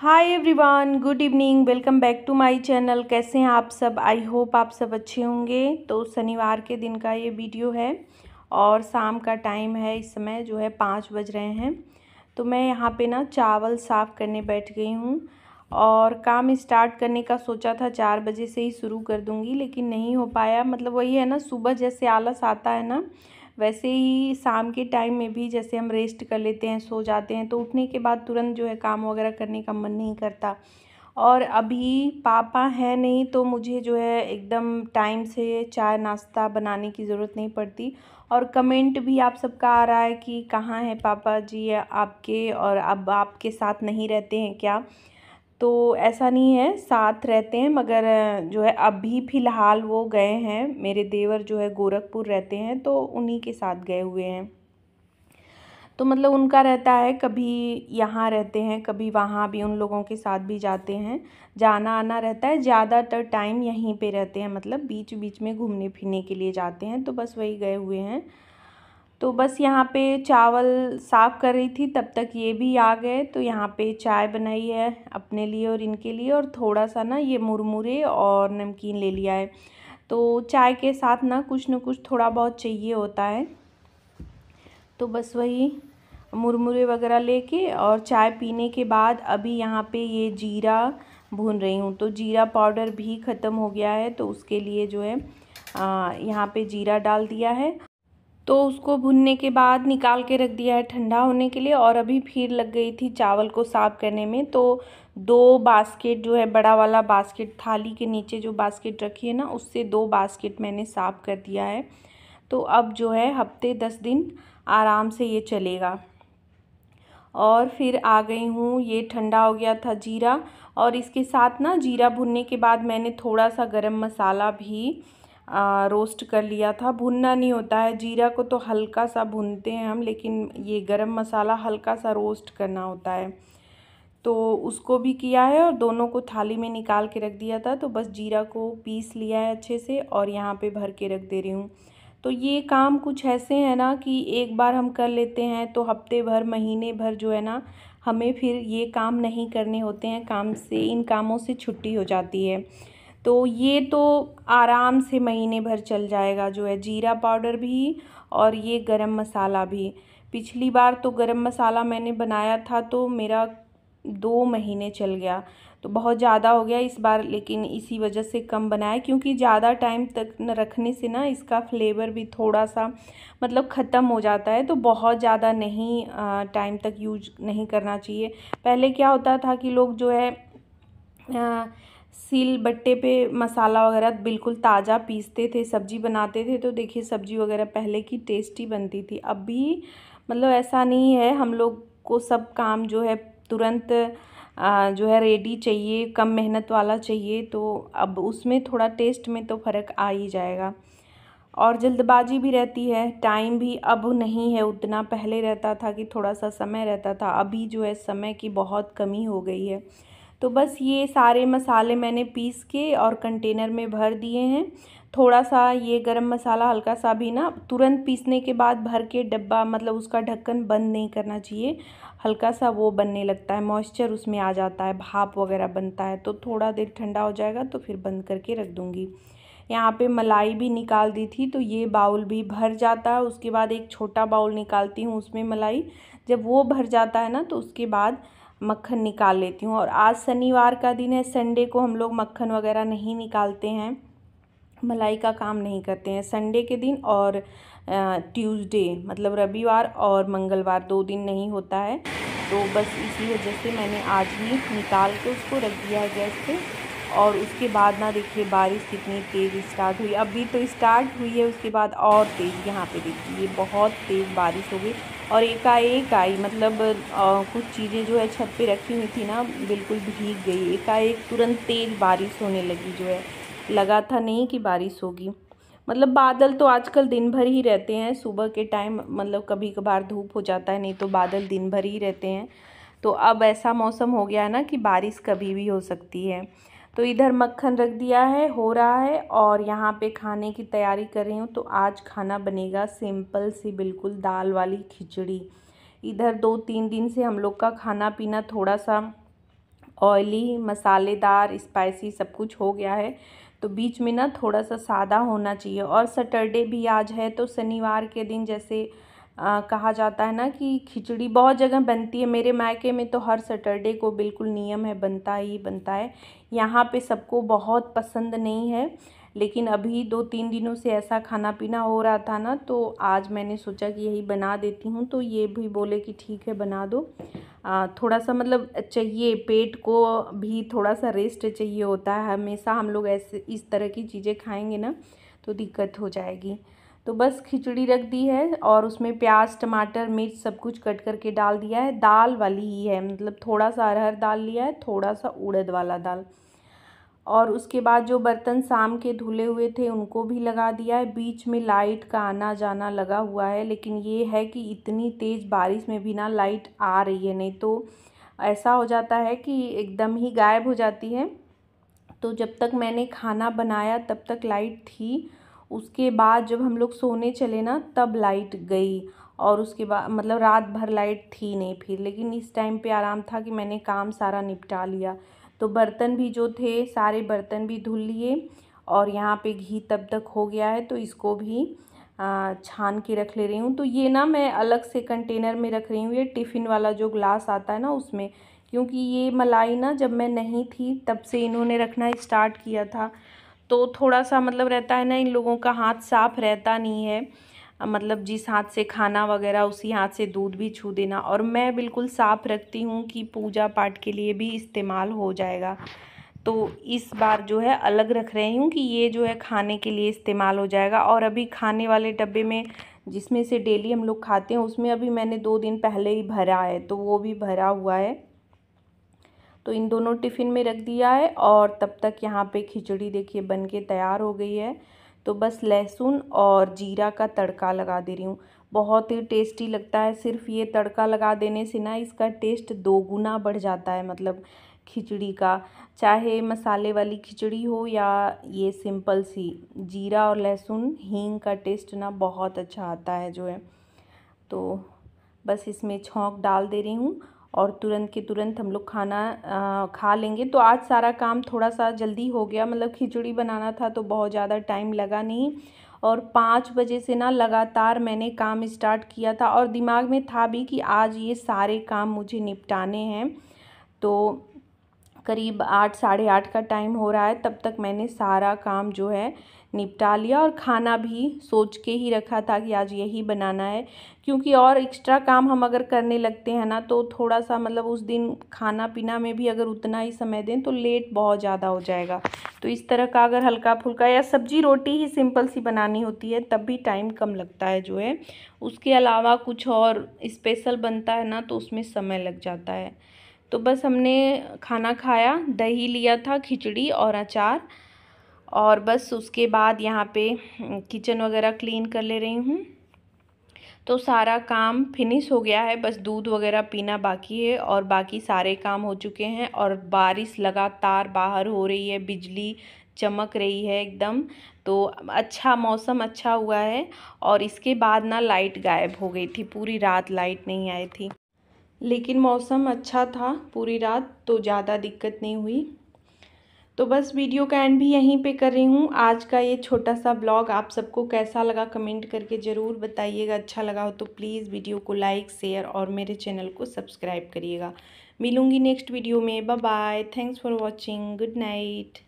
hi everyone good evening welcome back to my channel कैसे हैं आप सब आई होप आप सब अच्छे होंगे तो शनिवार के दिन का ये वीडियो है और शाम का टाइम है इस समय जो है पाँच बज रहे हैं तो मैं यहाँ पे ना चावल साफ़ करने बैठ गई हूँ और काम स्टार्ट करने का सोचा था चार बजे से ही शुरू कर दूँगी लेकिन नहीं हो पाया मतलब वही है ना सुबह जैसे आलस आता है ना वैसे ही शाम के टाइम में भी जैसे हम रेस्ट कर लेते हैं सो जाते हैं तो उठने के बाद तुरंत जो है काम वगैरह करने का मन नहीं करता और अभी पापा हैं नहीं तो मुझे जो है एकदम टाइम से चाय नाश्ता बनाने की ज़रूरत नहीं पड़ती और कमेंट भी आप सबका आ रहा है कि कहाँ है पापा जी आपके और अब आपके साथ नहीं रहते हैं क्या तो ऐसा नहीं है साथ रहते हैं मगर जो है अभी फ़िलहाल वो गए हैं मेरे देवर जो है गोरखपुर रहते हैं तो उन्हीं के साथ गए हुए हैं तो मतलब उनका रहता है कभी यहाँ रहते हैं कभी वहाँ भी उन लोगों के साथ भी जाते हैं जाना आना रहता है ज़्यादातर टाइम यहीं पे रहते हैं मतलब बीच बीच में घूमने फिरने के लिए जाते हैं तो बस वही गए हुए हैं तो बस यहाँ पे चावल साफ़ कर रही थी तब तक ये भी आ गए तो यहाँ पे चाय बनाई है अपने लिए और इनके लिए और थोड़ा सा ना ये मुरमुरे और नमकीन ले लिया है तो चाय के साथ ना कुछ ना कुछ थोड़ा बहुत चाहिए होता है तो बस वही मुरमुरे वगैरह लेके और चाय पीने के बाद अभी यहाँ पे ये जीरा भून रही हूँ तो जीरा पाउडर भी ख़त्म हो गया है तो उसके लिए जो है यहाँ पे जीरा डाल दिया है तो उसको भुनने के बाद निकाल के रख दिया है ठंडा होने के लिए और अभी फिर लग गई थी चावल को साफ़ करने में तो दो बास्केट जो है बड़ा वाला बास्केट थाली के नीचे जो बास्केट रखी है ना उससे दो बास्केट मैंने साफ़ कर दिया है तो अब जो है हफ्ते दस दिन आराम से ये चलेगा और फिर आ गई हूँ ये ठंडा हो गया था जीरा और इसके साथ ना जीरा भुनने के बाद मैंने थोड़ा सा गरम मसाला भी रोस्ट कर लिया था भुनना नहीं होता है जीरा को तो हल्का सा भुनते हैं हम लेकिन ये गरम मसाला हल्का सा रोस्ट करना होता है तो उसको भी किया है और दोनों को थाली में निकाल के रख दिया था तो बस जीरा को पीस लिया है अच्छे से और यहाँ पे भर के रख दे रही हूँ तो ये काम कुछ ऐसे है ना कि एक बार हम कर लेते हैं तो हफ्ते भर महीने भर जो है ना हमें फिर ये काम नहीं करने होते हैं काम से इन कामों से छुट्टी हो जाती है तो ये तो आराम से महीने भर चल जाएगा जो है जीरा पाउडर भी और ये गरम मसाला भी पिछली बार तो गरम मसाला मैंने बनाया था तो मेरा दो महीने चल गया तो बहुत ज़्यादा हो गया इस बार लेकिन इसी वजह से कम बनाया क्योंकि ज़्यादा टाइम तक न रखने से ना इसका फ्लेवर भी थोड़ा सा मतलब ख़त्म हो जाता है तो बहुत ज़्यादा नहीं टाइम तक यूज नहीं करना चाहिए पहले क्या होता था कि लोग जो है आ, सील बट्टे पे मसाला वगैरह बिल्कुल ताज़ा पीसते थे सब्ज़ी बनाते थे तो देखिए सब्ज़ी वगैरह पहले की टेस्टी बनती थी अब भी मतलब ऐसा नहीं है हम लोग को सब काम जो है तुरंत जो है रेडी चाहिए कम मेहनत वाला चाहिए तो अब उसमें थोड़ा टेस्ट में तो फ़र्क आ ही जाएगा और जल्दबाजी भी रहती है टाइम भी अब नहीं है उतना पहले रहता था कि थोड़ा सा समय रहता था अभी जो है समय की बहुत कमी हो गई है तो बस ये सारे मसाले मैंने पीस के और कंटेनर में भर दिए हैं थोड़ा सा ये गरम मसाला हल्का सा भी ना तुरंत पीसने के बाद भर के डब्बा मतलब उसका ढक्कन बंद नहीं करना चाहिए हल्का सा वो बनने लगता है मॉइस्चर उसमें आ जाता है भाप वगैरह बनता है तो थोड़ा देर ठंडा हो जाएगा तो फिर बंद करके रख दूँगी यहाँ पे मलाई भी निकाल दी थी तो ये बाउल भी भर जाता है उसके बाद एक छोटा बाउल निकालती हूँ उसमें मलाई जब वो भर जाता है ना तो उसके बाद मक्खन निकाल लेती हूँ और आज शनिवार का दिन है संडे को हम लोग मक्खन वगैरह नहीं निकालते हैं मलाई का काम नहीं करते हैं संडे के दिन और ट्यूसडे मतलब रविवार और मंगलवार दो दिन नहीं होता है तो बस इसी वजह से मैंने आज ही निकाल के उसको रख दिया है गैस पे और उसके बाद ना देखिए बारिश कितनी तेज़ स्टार्ट हुई अभी तो स्टार्ट हुई है उसके बाद और तेज़ यहाँ पे देखिए बहुत तेज़ बारिश हो गई और एकाएक आई मतलब आ, कुछ चीज़ें जो है छत पे रखी हुई थी ना बिल्कुल भीग गई एकाएक तुरंत तेज़ बारिश होने लगी जो है लगा था नहीं कि बारिश होगी मतलब बादल तो आजकल दिन भर ही रहते हैं सुबह के टाइम मतलब कभी कभार धूप हो जाता है नहीं तो बादल दिन भर ही रहते हैं तो अब ऐसा मौसम हो गया है ना कि बारिश कभी भी हो सकती है तो इधर मक्खन रख दिया है हो रहा है और यहाँ पे खाने की तैयारी कर रही हूँ तो आज खाना बनेगा सिंपल सी बिल्कुल दाल वाली खिचड़ी इधर दो तीन दिन से हम लोग का खाना पीना थोड़ा सा ऑयली मसालेदार स्पाइसी सब कुछ हो गया है तो बीच में ना थोड़ा सा सादा होना चाहिए और सैटरडे भी आज है तो शनिवार के दिन जैसे कहा जाता है ना कि खिचड़ी बहुत जगह बनती है मेरे मायके में तो हर सैटरडे को बिल्कुल नियम है बनता ही बनता है यहाँ पे सबको बहुत पसंद नहीं है लेकिन अभी दो तीन दिनों से ऐसा खाना पीना हो रहा था ना तो आज मैंने सोचा कि यही बना देती हूँ तो ये भी बोले कि ठीक है बना दो आ, थोड़ा सा मतलब चाहिए पेट को भी थोड़ा सा रेस्ट चाहिए होता है हमेशा हम लोग ऐसे इस तरह की चीज़ें खाएंगे ना तो दिक्कत हो जाएगी तो बस खिचड़ी रख दी है और उसमें प्याज टमाटर मिर्च सब कुछ कट करके डाल दिया है दाल वाली ही है मतलब थोड़ा सा अरहर दाल लिया है थोड़ा सा उड़द वाला दाल और उसके बाद जो बर्तन शाम के धुले हुए थे उनको भी लगा दिया है बीच में लाइट का आना जाना लगा हुआ है लेकिन ये है कि इतनी तेज़ बारिश में भी ना लाइट आ रही है नहीं तो ऐसा हो जाता है कि एकदम ही गायब हो जाती है तो जब तक मैंने खाना बनाया तब तक लाइट थी उसके बाद जब हम लोग सोने चले ना तब लाइट गई और उसके बाद मतलब रात भर लाइट थी नहीं फिर लेकिन इस टाइम पे आराम था कि मैंने काम सारा निपटा लिया तो बर्तन भी जो थे सारे बर्तन भी धुल लिए और यहाँ पे घी तब तक हो गया है तो इसको भी छान के रख ले रही हूँ तो ये ना मैं अलग से कंटेनर में रख रही हूँ ये टिफ़िन वाला जो ग्लास आता है ना उसमें क्योंकि ये मलाई ना जब मैं नहीं थी तब से इन्होंने रखना स्टार्ट किया था तो थोड़ा सा मतलब रहता है ना इन लोगों का हाथ साफ रहता नहीं है मतलब जिस हाथ से खाना वगैरह उसी हाथ से दूध भी छू देना और मैं बिल्कुल साफ रखती हूँ कि पूजा पाठ के लिए भी इस्तेमाल हो जाएगा तो इस बार जो है अलग रख रही हूँ कि ये जो है खाने के लिए इस्तेमाल हो जाएगा और अभी खाने वाले डब्बे में जिसमें से डेली हम लोग खाते हैं उसमें अभी मैंने दो दिन पहले ही भरा है तो वो भी भरा हुआ है तो इन दोनों टिफ़िन में रख दिया है और तब तक यहाँ पे खिचड़ी देखिए बन के तैयार हो गई है तो बस लहसुन और जीरा का तड़का लगा दे रही हूँ बहुत ही टेस्टी लगता है सिर्फ ये तड़का लगा देने से ना इसका टेस्ट दो गुना बढ़ जाता है मतलब खिचड़ी का चाहे मसाले वाली खिचड़ी हो या ये सिंपल सी जीरा और लहसुन हींग का टेस्ट ना बहुत अच्छा आता है जो है तो बस इसमें छोंक डाल दे रही हूँ और तुरंत के तुरंत हम लोग खाना आ, खा लेंगे तो आज सारा काम थोड़ा सा जल्दी हो गया मतलब खिचड़ी बनाना था तो बहुत ज़्यादा टाइम लगा नहीं और पाँच बजे से ना लगातार मैंने काम स्टार्ट किया था और दिमाग में था भी कि आज ये सारे काम मुझे निपटाने हैं तो करीब आठ साढ़े आठ का टाइम हो रहा है तब तक मैंने सारा काम जो है निपटा लिया और खाना भी सोच के ही रखा था कि आज यही बनाना है क्योंकि और एक्स्ट्रा काम हम अगर करने लगते हैं ना तो थोड़ा सा मतलब उस दिन खाना पीना में भी अगर उतना ही समय दें तो लेट बहुत ज़्यादा हो जाएगा तो इस तरह का अगर हल्का फुल्का या सब्जी रोटी ही सिंपल सी बनानी होती है तब भी टाइम कम लगता है जो है उसके अलावा कुछ और स्पेशल बनता है ना तो उसमें समय लग जाता है तो बस हमने खाना खाया दही लिया था खिचड़ी और अचार और बस उसके बाद यहाँ पे हम्म, किचन वगैरह क्लीन कर ले रही हूँ तो सारा काम फिनिश हो गया है बस दूध वगैरह पीना बाकी है और बाकी सारे काम हो चुके हैं और बारिश लगातार बाहर हो रही है बिजली चमक रही है एकदम तो अच्छा मौसम अच्छा हुआ है और इसके बाद ना लाइट गायब हो गई थी पूरी रात लाइट नहीं आई थी लेकिन मौसम अच्छा था पूरी रात तो ज़्यादा दिक्कत नहीं हुई तो बस वीडियो का एंड भी यहीं पे कर रही हूँ आज का ये छोटा सा ब्लॉग आप सबको कैसा लगा कमेंट करके ज़रूर बताइएगा अच्छा लगा हो तो प्लीज़ वीडियो को लाइक शेयर और मेरे चैनल को सब्सक्राइब करिएगा मिलूँगी नेक्स्ट वीडियो में bye bye thanks for watching good night